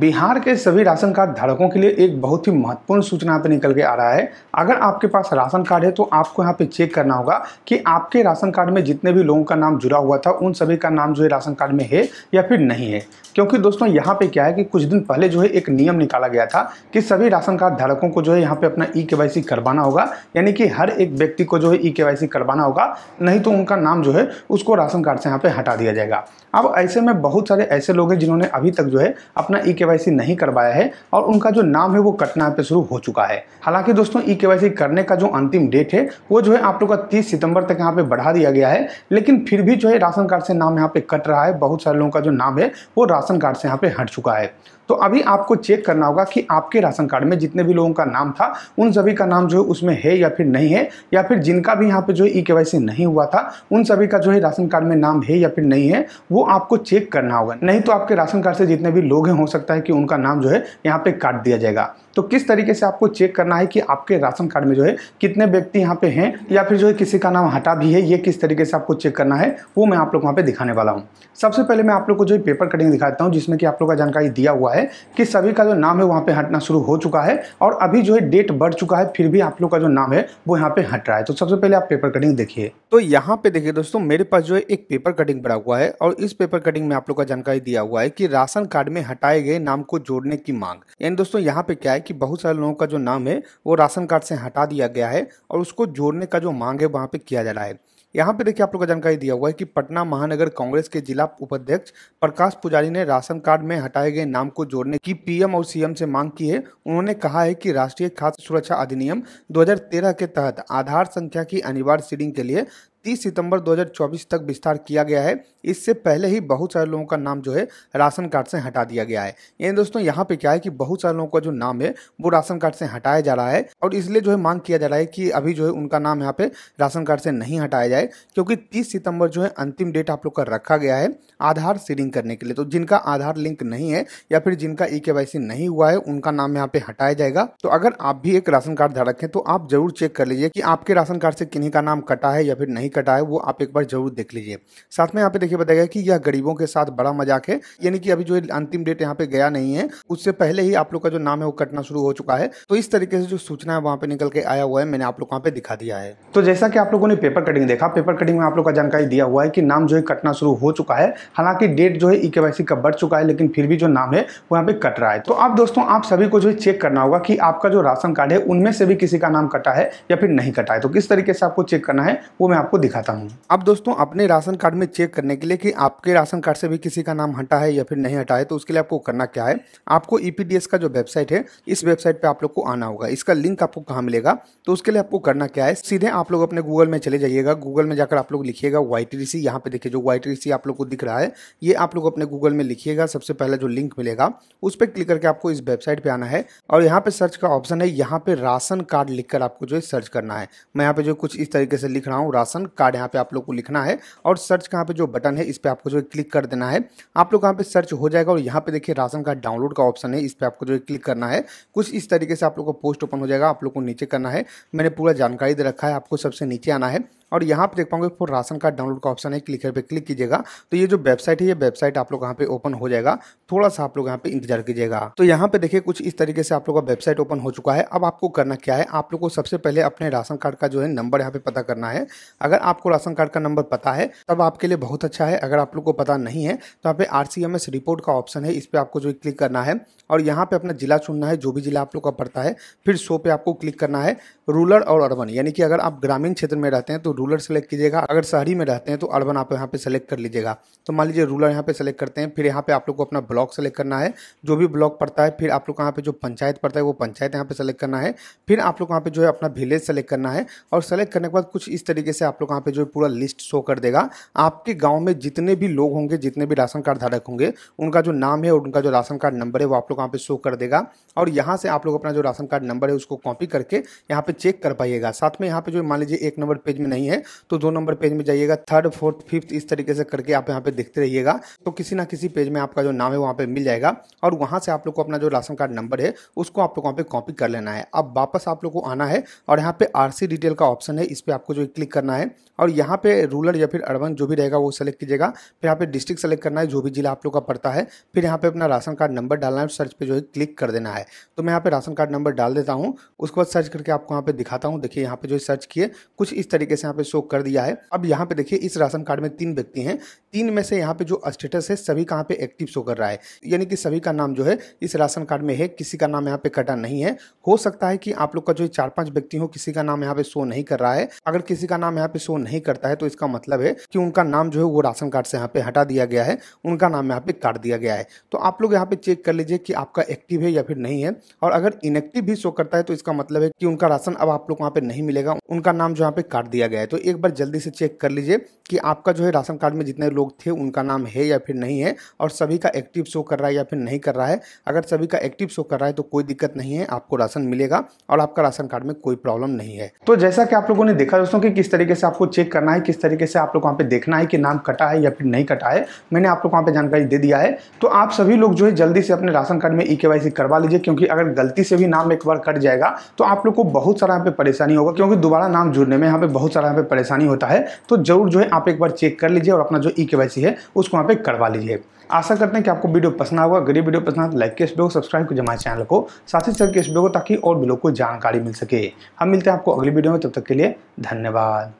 बिहार के सभी ration card धारकों के लिए एक बहुत ही महत्वपूर्ण सूचना पे निकल के आ रहा है अगर आपके पास राशन कार्ड है तो आपको यहाँ पे चेक करना होगा कि आपके राशन कार्ड में जितने भी लोगों का नाम जुड़ा हुआ था उन सभी का नाम जो है राशन कार्ड में है या फिर नहीं है क्योंकि दोस्तों यहाँ पे क्या है कि कुछ दिन पहले जो है एक नियम निकाला गया था कि सभी राशन कार्ड धारकों को जो है यहाँ पे अपना ई के करवाना होगा यानी कि हर एक व्यक्ति को जो है ई के करवाना होगा नहीं तो उनका नाम जो है उसको राशन कार्ड से यहाँ पे हटा दिया जाएगा अब ऐसे में बहुत सारे ऐसे लोग हैं जिन्होंने अभी तक जो है अपना ई के केवाईसी e नहीं करवाया है और उनका जो नाम है वो कटना पे शुरू हो चुका है हालांकि दोस्तों ई e केवाईसी करने का जो अंतिम डेट है वो जो है आप लोग का तीस सितंबर तक यहाँ पे बढ़ा दिया गया है लेकिन फिर भी जो है राशन कार्ड से नाम यहाँ पे कट रहा है बहुत सारे लोगों का जो नाम है वो राशन कार्ड से यहाँ पे हट चुका है तो अभी आपको चेक करना होगा कि आपके राशन कार्ड में जितने भी लोगों का नाम था उन सभी का नाम जो है उसमें है या फिर नहीं है या फिर जिनका भी यहाँ पे जो है ई के नहीं हुआ था उन सभी का जो है राशन कार्ड में नाम है या फिर नहीं है वो आपको चेक करना होगा नहीं तो आपके राशन कार्ड से जितने भी लोग हैं हो सकता है कि उनका नाम जो है यहाँ पे काट दिया जाएगा तो किस तरीके से आपको चेक करना है कि आपके राशन कार्ड में जो है कितने व्यक्ति यहाँ पे हैं या फिर जो है किसी का नाम हटा भी है ये किस तरीके से आपको चेक करना है वो मैं आप लोग वहाँ पे दिखाने वाला हूँ सबसे पहले मैं आप लोग को जो है पेपर कटिंग दिखाता हूँ जिसमें कि आप लोग का जानकारी दिया हुआ है है कि सभी का जो नाम है वहाँ पे हटना शुरू हो चुका है और अभी जो है डेट बढ़ चुका है फिर भी आप लोग का जो नाम है वो यहाँ पे हट रहा है तो सबसे पहले आप पेपर कटिंग देखिए तो यहाँ पे देखिए दोस्तों मेरे पास जो है एक पेपर कटिंग पड़ा हुआ है और इस पेपर कटिंग में आप लोग का जानकारी दिया हुआ है की राशन कार्ड में हटाए गए नाम को जोड़ने की मांग यानी दोस्तों यहाँ पे क्या है की बहुत सारे लोगों का जो नाम है वो राशन कार्ड से हटा दिया गया है और उसको जोड़ने का जो मांग है वहाँ पे किया जा रहा है यहाँ पे देखिए आप लोग का जानकारी दिया हुआ है कि पटना महानगर कांग्रेस के जिला उपाध्यक्ष प्रकाश पुजारी ने राशन कार्ड में हटाए गए नाम को जोड़ने की पीएम और सीएम से मांग की है उन्होंने कहा है कि राष्ट्रीय खाद्य सुरक्षा अधिनियम 2013 के तहत आधार संख्या की अनिवार्य सीडिंग के लिए 30 सितंबर 2024 तक विस्तार किया गया है इससे पहले ही बहुत सारे लोगों का नाम जो है राशन कार्ड से हटा दिया गया है यानी दोस्तों यहाँ पे क्या है कि बहुत सारे लोगों का जो नाम है वो राशन कार्ड से हटाया जा रहा है और इसलिए जो है मांग किया जा रहा है कि अभी जो है उनका नाम यहाँ पे राशन कार्ड से नहीं हटाया जाए क्योंकि तीस सितंबर जो है अंतिम डेट आप लोग का रखा गया है आधार सीडिंग करने के लिए तो जिनका आधार लिंक नहीं है या फिर जिनका ई के नहीं हुआ है उनका नाम यहाँ पे हटाया जाएगा तो अगर आप भी एक राशन कार्ड धारक है तो आप जरूर चेक कर लीजिए कि आपके राशन कार्ड से किन्हीं का नाम कटा है या फिर नहीं कटा है वो आप एक बार जरूर देख लीजिए साथ में यहाँ पे देखिए बताया कि यह गरीबों के साथ बड़ा मजाक है यानी कि अभी जो अंतिम डेट यहाँ पे गया नहीं है उससे पहले ही आप लोग का जो नाम है वो कटना शुरू हो चुका है तो इस तरीके से जो सूचना है वहाँ पे निकल के आया हुआ है मैंने आप लोग वहाँ पे दिखा दिया है तो जैसा कि आप लोगों ने पेपर कटिंग देखा पेपर कटिंग में आप लोग का जानकारी दिया हुआ है कि नाम जो है कटना शुरू हो चुका है हालांकि डेट जो है ई के का बढ़ चुका है लेकिन फिर भी जो नाम है वो यहाँ पे कट रहा है तो आप दोस्तों आप सभी को जो है चेक करना होगा कि आपका जो राशन कार्ड है उनमें से भी किसी का नाम कटा है या फिर नहीं कटा है तो किस तरीके से आपको चेक करना है वो मैं आपको दिखाता हूँ अब दोस्तों अपने राशन कार्ड में चेक करने के लिए कि आपके राशन कार्ड से भी किसी का नाम हटा है या फिर नहीं हटा है तो उसके लिए आपको करना क्या है आपको ई e का जो वेबसाइट है इस वेबसाइट पे आप लोग को आना होगा इसका लिंक आपको कहाँ मिलेगा तो उसके लिए आपको करना क्या है सीधे आप लोग अपने गूगल में चले जाइएगा गूगल में जाकर आप लोग लिखिएगा वाई टी सी यहाँ पे देखिए जो वाई टी सी आप लोग को दिख रहा है ये आप लोग अपने गूगल में लिखिएगा सबसे पहले जो लिंक मिलेगा उस पर क्लिक करके आपको इस वेबसाइट पर आना है और यहाँ पे सर्च का ऑप्शन है यहाँ पे राशन कार्ड लिखकर आपको जो है सर्च करना है मैं यहाँ पे जो कुछ इस तरीके से लिख रहा हूँ राशन कार्ड यहाँ पे आप लोग को लिखना है और सर्च कहाँ पे जो बटन है इस पर आपको जो क्लिक कर देना है आप लोग कहाँ पे सर्च हो जाएगा और यहाँ पे देखिए राशन कार्ड डाउनलोड का ऑप्शन है इस पर आपको जो क्लिक करना है कुछ इस तरीके से आप लोग को पोस्ट ओपन हो जाएगा आप लोग को नीचे करना है मैंने पूरा जानकारी दे रखा है आपको सबसे नीचे आना है और यहाँ पे देख पाओगे फोर राशन कार्ड डाउनलोड का ऑप्शन है क्लिक पे क्लिक कीजिएगा तो ये जो वेबसाइट है ये वेबसाइट आप लोग यहाँ पे ओपन हो जाएगा थोड़ा सा आप लोग यहाँ पे इंतजार कीजिएगा तो यहाँ पे देखिए कुछ इस तरीके से आप लोग का वेबसाइट ओपन हो चुका है अब आपको करना क्या है आप लोग को सबसे पहले अपने राशन कार्ड का जो है नंबर यहाँ पे पता करना है अगर आपको राशन कार्ड का नंबर पता है तब आपके लिए बहुत अच्छा है अगर आप लोग को पता नहीं है तो यहाँ पे आर रिपोर्ट का ऑप्शन है इस पर आपको जो क्लिक करना है और यहाँ पे अपना जिला चुनना है जो भी जिला आप लोग का पड़ता है फिर शो पे आपको क्लिक करना है रूरल और अर्बन यानी कि अगर आप ग्रामीण क्षेत्र में रहते हैं तो रूलर सेलेक्ट कीजिएगा अगर शहरी में रहते हैं तो अर्बन आप यहाँ पे सेलेक्ट कर लीजिएगा तो मान लीजिए रूलर यहाँ पे सेलेक्ट करते हैं फिर यहाँ पे आप लोग को अपना ब्लॉक सेलेक्ट करना है जो भी ब्लॉक पड़ता है फिर आप लोग यहाँ पे जो पंचायत पड़ता है वो पंचायत यहाँ पे सेलेक्ट करना है फिर आप लोग यहाँ पे जो है अपना विलेज सेलेक्ट करना है और सेलेक्ट करने के बाद कुछ इस तरीके से आप लोग यहाँ पे जो पूरा लिस्ट शो कर देगा आपके गाँव में जितने भी लोग होंगे जितने भी राशन कार्ड धारक होंगे उनका जो नाम है और उनका जो राशन कार्ड नंबर है वो आप लोग यहाँ पे शो कर देगा और यहाँ से आप लोग अपना जो राशन कार्ड नंबर है उसको कॉपी करके यहाँ पे चेक कर पाइएगा साथ में यहाँ पे जो मान लीजिए एक नंबर पेज में नहीं नहीं है तो दो नंबर पेज में जाइएगा थर्ड फोर्थ फिफ्थ इस तरीके से करके आप यहाँ पे देखते रहिएगा तो किसी ना किसी पेज में आपका जो नाम है वहाँ पे मिल जाएगा और वहाँ से आप लोग को अपना जो राशन कार्ड नंबर है उसको आप लोग वहाँ पे कॉपी कर लेना है अब वापस आप लोग को आना है और यहाँ पे आर डिटेल का ऑप्शन है इस पर आपको जो क्लिक करना है और यहाँ पे रूलर या फिर अर्बन जो भी रहेगा वो सेलेक्ट कीजिएगा फिर यहाँ पे डिस्ट्रिक्ट सेलेक्ट करना है जो भी जिला आप लोग का पड़ता है फिर यहाँ पे अपना राशन कार्ड नंबर डालना है सर्च पे जो है क्लिक कर देना है तो मैं यहाँ पे राशन कार्ड नंबर डाल देता हूँ उसके बाद सर्च करके आपको यहाँ पे दिखाता हूँ देखिए यहाँ पे जो सर्च किए कुछ इस तरीके से पे शो कर दिया है अब यहाँ पे देखिए इस राशन कार्ड में तीन व्यक्ति हैं तीन में से यहाँ पे जो स्टेटस है सभी कहाँ पे एक्टिव शो कर रहा है यानी कि सभी का नाम जो है इस राशन कार्ड में है किसी का नाम यहाँ पे कटा नहीं है हो सकता है कि आप लोग का जो चार पांच व्यक्ति हो किसी का नाम यहाँ पे शो नहीं कर रहा है अगर किसी का नाम यहाँ पे शो नहीं करता है तो इसका मतलब है कि उनका नाम जो है वो राशन कार्ड से यहाँ पे हटा दिया गया है उनका नाम यहाँ पे काट दिया गया है तो आप लोग यहाँ पे चेक कर लीजिए कि आपका एक्टिव है या फिर नहीं है और अगर इनएक्टिव भी शो करता है तो इसका मतलब है कि उनका राशन अब आप लोग वहाँ पे नहीं मिलेगा उनका नाम जो यहाँ पे काट दिया गया है तो एक बार जल्दी से चेक कर लीजिए कि आपका जो है राशन कार्ड में जितने लोग लोग थे उनका नाम है या फिर नहीं है और सभी का एक्टिव शो कर रहा है या फिर नहीं कर रहा है अगर सभी का एक्टिव शो कर रहा है तो कोई दिक्कत नहीं है आपको राशन मिलेगा और आपका राशन कार्ड में कोई प्रॉब्लम नहीं है तो जैसा कि आप लोगों ने देखा दोस्तों कि किस तरीके से आपको चेक करना है किस तरीके से आप लोग वहाँ पे देखना है कि नाम कटा है या फिर नहीं कटा है मैंने आप लोग वहाँ पे जानकारी दे दिया है तो आप सभी लोग जो है जल्दी से अपने राशन कार्ड में ई e के करवा लीजिए क्योंकि अगर गलती से भी नाम एक बार कट जाएगा तो आप लोग को बहुत सारा यहाँ पे परेशानी होगा क्योंकि दोबारा नाम जुड़ने में यहाँ पे बहुत सारा यहाँ पे परेशानी होता है तो जरूर जो है आप एक बार चेक कर लीजिए और अपना जो ई ई के है उसको वहाँ पर करवा लीजिए आशा करते हैं कि आपको वीडियो पसंद आएगा अगर ये वीडियो पसंद आए तो लाइक के इस वीडियो को सब्सक्राइब कीजिए हमारे चैनल को साथ ही साथ के इस वीडियो को ताकि और भी लोग को जानकारी मिल सके हम मिलते हैं आपको अगली वीडियो में तब तक के लिए धन्यवाद